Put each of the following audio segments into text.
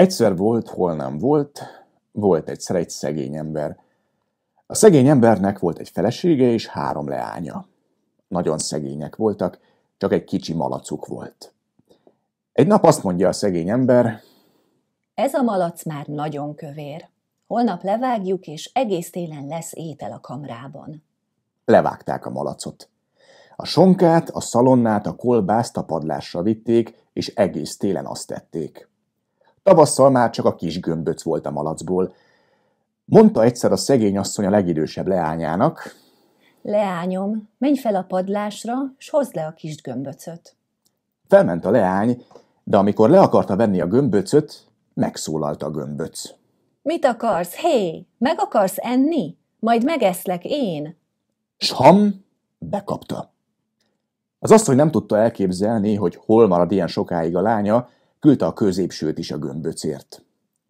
Egyszer volt, hol nem volt, volt egyszer egy szegény ember. A szegény embernek volt egy felesége és három leánya. Nagyon szegények voltak, csak egy kicsi malacuk volt. Egy nap azt mondja a szegény ember, ez a malac már nagyon kövér. Holnap levágjuk, és egész télen lesz étel a kamrában. Levágták a malacot. A sonkát, a szalonnát, a kolbászt a padlásra vitték, és egész télen azt tették. Tavasszal már csak a kis gömböc volt a malacból. Mondta egyszer a szegény asszony a legidősebb leányának. Leányom, menj fel a padlásra, s hozd le a kis gömböcöt. Felment a leány, de amikor le akarta venni a gömböcöt, megszólalt a gömböc. Mit akarsz, hé? Meg akarsz enni? Majd megeszlek én. Sham bekapta. Az asszony nem tudta elképzelni, hogy hol marad ilyen sokáig a lánya, küldte a középsőt is a gömböcért.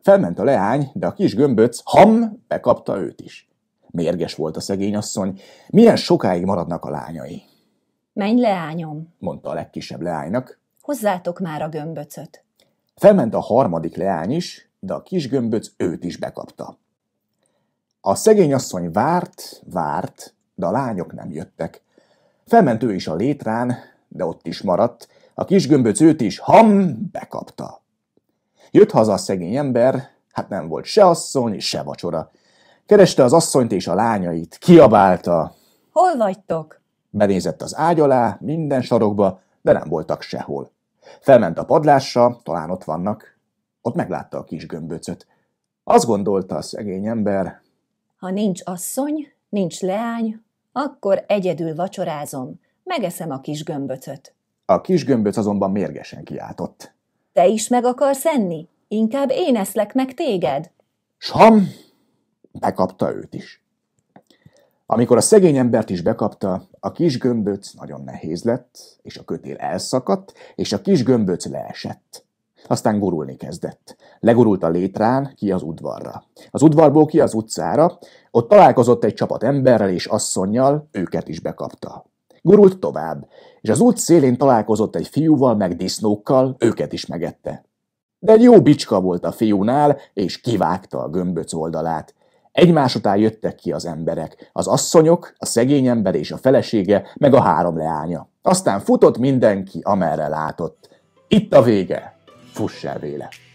Felment a leány, de a kis gömböc ham bekapta őt is. Mérges volt a szegény asszony. Milyen sokáig maradnak a lányai? Menj, leányom, mondta a legkisebb leánynak. Hozzátok már a gömböcöt. Felment a harmadik leány is, de a kis gömböc őt is bekapta. A szegény asszony várt, várt, de a lányok nem jöttek. Felment ő is a létrán, de ott is maradt, a kis gömböc őt is ham bekapta. Jött haza a szegény ember, hát nem volt se asszony, se vacsora. Kereste az asszonyt és a lányait, kiabálta. Hol vagytok? Benézett az ágy alá, minden sarokba, de nem voltak sehol. Felment a padlásra, talán ott vannak. Ott meglátta a kis gömböcöt. Azt gondolta a szegény ember. Ha nincs asszony, nincs leány, akkor egyedül vacsorázom, megeszem a kis gömböcöt. A kis gömböc azonban mérgesen kiáltott. Te is meg akarsz enni? Inkább én eszlek meg téged. Sam bekapta őt is. Amikor a szegény embert is bekapta, a kis gömböc nagyon nehéz lett, és a kötél elszakadt, és a kis gömböc leesett. Aztán gurulni kezdett. Legurult a létrán, ki az udvarra. Az udvarból ki az utcára, ott találkozott egy csapat emberrel és asszonnyal, őket is bekapta. Gurult tovább, és az út szélén találkozott egy fiúval meg disznókkal, őket is megette. De egy jó bicska volt a fiúnál, és kivágta a gömböc oldalát. Egymás után jöttek ki az emberek, az asszonyok, a szegény ember és a felesége, meg a három leánya. Aztán futott mindenki, amerre látott. Itt a vége. Fuss el véle!